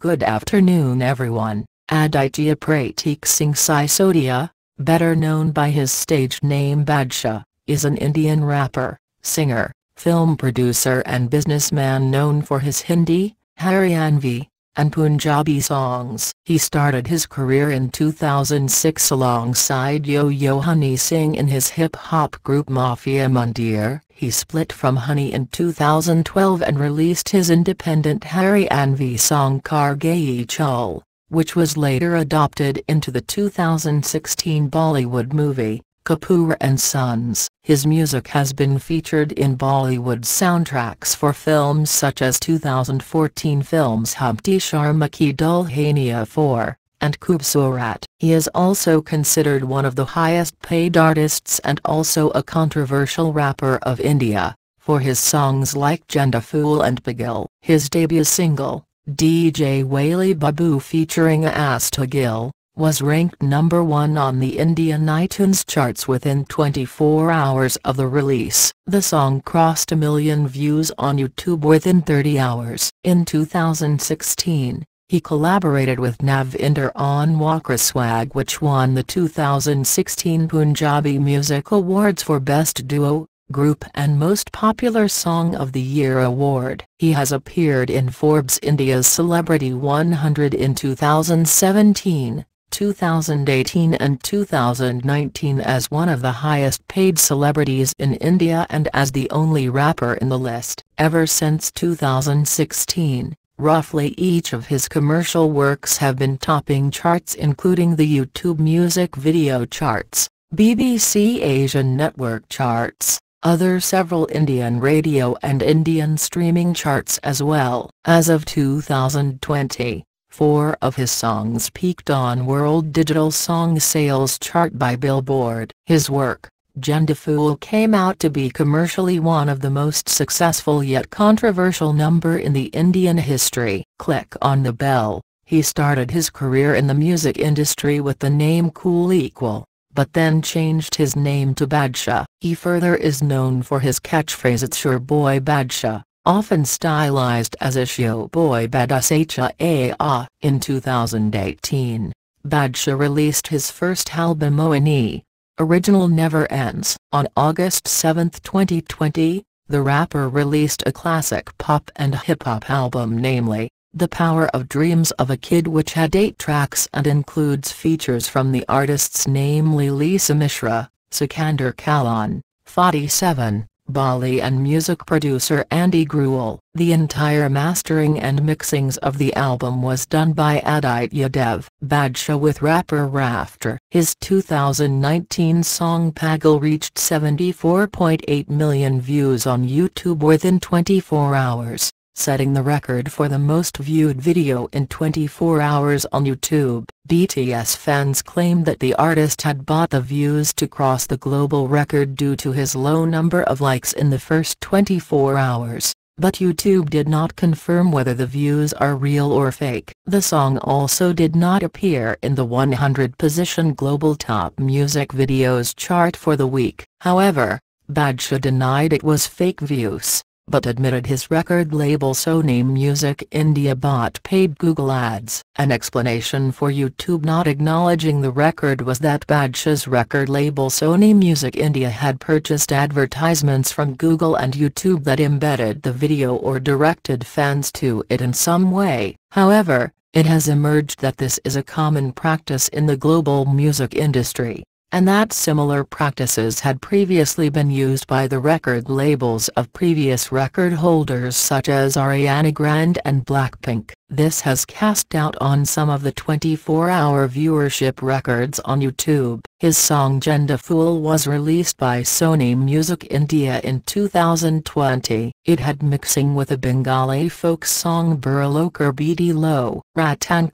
Good afternoon everyone, Aditya Pratik Singh Sisodia, better known by his stage name Badsha, is an Indian rapper, singer, film producer and businessman known for his Hindi, Haryanvi, and Punjabi songs. He started his career in 2006 alongside Yo-Yo Honey Singh in his hip-hop group Mafia Mundir. He split from Honey in 2012 and released his independent Harry Anvi song Kar Gayi Chal, which was later adopted into the 2016 Bollywood movie Kapoor and Sons. His music has been featured in Bollywood soundtracks for films such as 2014 films Humpty Sharma Ki Dulhania 4, and Kubsurat. He is also considered one of the highest paid artists and also a controversial rapper of India, for his songs like Jenda Fool and Bagil. His debut single, DJ Whaley Babu featuring Asta Gill, was ranked number one on the Indian iTunes charts within 24 hours of the release. The song crossed a million views on YouTube within 30 hours. In 2016, he collaborated with Navinder on Walker Swag which won the 2016 Punjabi Music Awards for Best Duo, Group and Most Popular Song of the Year award. He has appeared in Forbes India's Celebrity 100 in 2017, 2018 and 2019 as one of the highest paid celebrities in India and as the only rapper in the list. Ever since 2016, roughly each of his commercial works have been topping charts including the YouTube music video charts, BBC Asian Network charts, other several Indian radio and Indian streaming charts as well. As of 2020, Four of his songs peaked on World Digital Song Sales chart by Billboard. His work, Gendifool came out to be commercially one of the most successful yet controversial number in the Indian history. Click on the bell. He started his career in the music industry with the name Cool Equal, but then changed his name to Badshah. He further is known for his catchphrase It's your boy Badshah often stylized as Ishioboy Badasha Aa. In 2018, Badshah released his first album Oani, Original Never Ends. On August 7, 2020, the rapper released a classic pop and hip-hop album namely, The Power of Dreams of a Kid which had eight tracks and includes features from the artists namely Lisa Mishra, Sikander Kalan, 47, Bali and music producer Andy Gruel. The entire mastering and mixings of the album was done by Aditya Dev Badsha with rapper Rafter. His 2019 song Pagal reached 74.8 million views on YouTube within 24 hours setting the record for the most viewed video in 24 hours on YouTube. BTS fans claim that the artist had bought the views to cross the global record due to his low number of likes in the first 24 hours but YouTube did not confirm whether the views are real or fake. The song also did not appear in the 100 position global top music videos chart for the week. However, Badshah denied it was fake views but admitted his record label Sony Music India bought paid Google ads. An explanation for YouTube not acknowledging the record was that Badshah's record label Sony Music India had purchased advertisements from Google and YouTube that embedded the video or directed fans to it in some way. However, it has emerged that this is a common practice in the global music industry, and that similar practices had previously been used by the record labels of previous record holders such as Ariana Grande and Blackpink. This has cast doubt on some of the 24-hour viewership records on YouTube. His song Jenda Fool was released by Sony Music India in 2020. It had mixing with a Bengali folk song Burlokar Bidi Lo. Ratan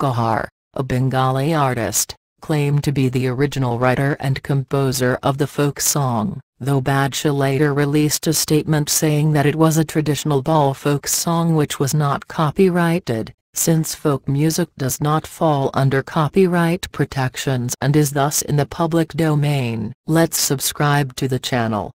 a Bengali artist claimed to be the original writer and composer of the folk song, though Badshah later released a statement saying that it was a traditional ball folk song which was not copyrighted, since folk music does not fall under copyright protections and is thus in the public domain. Let's subscribe to the channel.